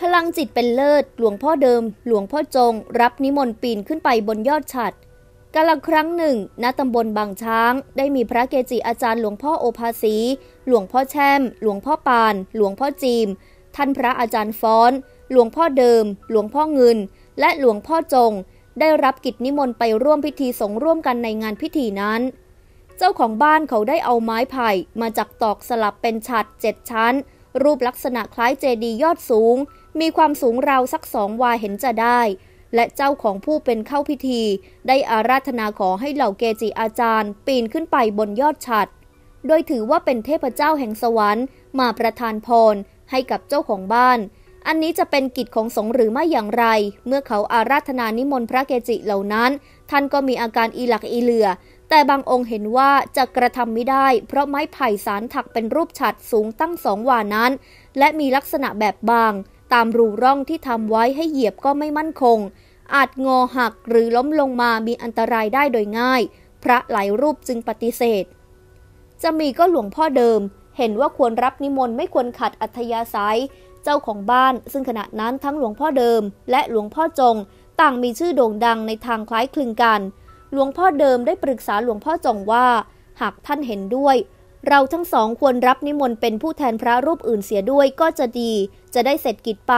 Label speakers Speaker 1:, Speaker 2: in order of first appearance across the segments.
Speaker 1: พลังจิตเป็นเลิศ หลวงพ่อเดิม หลวงพ่อจง รับนิมนต์ปีนขึ้นไปบนยอดฉัดกาลครั้งหนึ่ง ณ ตำบลบางช้าง ได้มีพระเกจิอาจารย์หลวงพ่อโอภาสีหลวงพ่อแช่ม หลวงพ่อปาน หลวงพ่อจีม ท่านพระอาจารย์ฟ้อน หลวงพ่อเดิม หลวงพ่อเงิน และหลวงพ่อจง ได้รับกิจนิมนต์ไปร่วมพิธีสงร่วมกันในงานพิธีนั้น เจ้าของบ้านเขาได้เอาไม้ไผ่ มาจากตอกสลับเป็นฉัดเจ็ดชั้น รูปลักษณะคล้ายเจดียอดสูงมีความสูงราวสักสองวาเห็นจะได้ และเจ้าของผู้เป็นเข้าพิธี ได้อาราธนาขอให้เหล่าเกจิอาจารย์ ปีนขึ้นไปบนยอดฉัดโดยถือว่าเป็นเทพเจ้าแห่งสวรรค์ มาประทานพรให้กับเจ้าของบ้าน อันนี้จะเป็นกิจของสงฆ์หรือไม่อย่างไร เมื่อเขาอาราธนานิมนต์พระเกจิเหล่านั้น ท่านก็มีอาการอีหลักอีเหลือแต่บางองค์เห็นว่าจะกระทำไม่ได้ เพราะไม้ไผ่สารถักเป็นรูปฉัดสูงตั้งสองวานั้น และมีลักษณะแบบบางตามรูร่องที่ทำไว้ให้เหยียบก็ไม่มั่นคง อาจงอหักหรือล้มลงมามีอันตรายได้โดยง่าย พระหลายรูปจึงปฏิเสธจะมีก็หลวงพ่อเดิม เห็นว่าควรรับนิมนต์ไม่ควรขัดอัธยาศัยเจ้าของบ้านซึ่งขณะนั้นทั้งหลวงพ่อเดิมและหลวงพ่อจง ต่างมีชื่อโด่งดังในทางคล้ายคลึงกัน หลวงพ่อเดิมได้ปรึกษาหลวงพ่อจงว่า หากท่านเห็นด้วยเราทั้งสองควรรับนิมนต์เป็นผู้แทนพระรูปอื่นเสียด้วยก็จะดี จะได้เสร็จกิจไป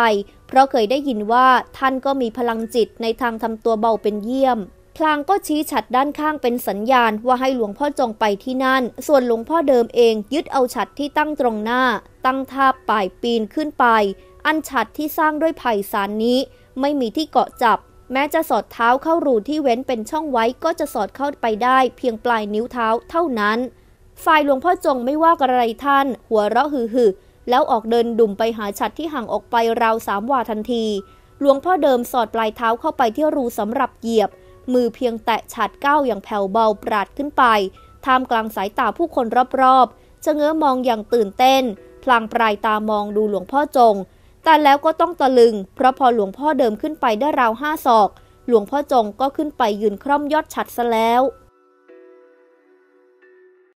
Speaker 1: เพราะเคยได้ยินว่าท่านก็มีพลังจิตในทางทำตัวเบาเป็นเยี่ยมพลางก็ชี้ฉัดด้านข้างเป็นสัญญาณว่าให้หลวงพ่อจงไปที่นั่น ส่วนหลวงพ่อเดิมเอง ยึดเอาฉัดที่ตั้งตรงหน้า ตั้งท่าป่ายปีนขึ้นไป อันฉัดที่สร้างด้วยไผ่สารนี้ ไม่มีที่เกาะจับ แม้จะสอดเท้าเข้ารูที่เว้นเป็นช่องไว้ก็จะสอดเข้าไปได้เพียงปลายนิ้วเท้าเท่านั้นฝ่ายหลวงพ่อจงไม่ว่าอะไรท่าน หัวเราะหือหือแล้วออกเดินดุ่มไปหาฉัดที่ห่างออกไปราวสามวาทันที หลวงพ่อเดิมสอดปลายเท้าเข้าไปที่รูสำหรับเหยียบ มือเพียงแตะฉัดก้าวอย่างแผ่วเบาปราดขึ้นไปท่ามกลางสายตาผู้คนรอบๆจะเงื้อมองอย่างตื่นเต้น พลางปลายตามองดูหลวงพ่อจงแต่แล้วก็ต้องตะลึง เพราะพอหลวงพ่อเดิมขึ้นไปได้ราวห้าศอก หลวงพ่อจงก็ขึ้นไปยืนคร่อมยอดฉัดซะแล้ว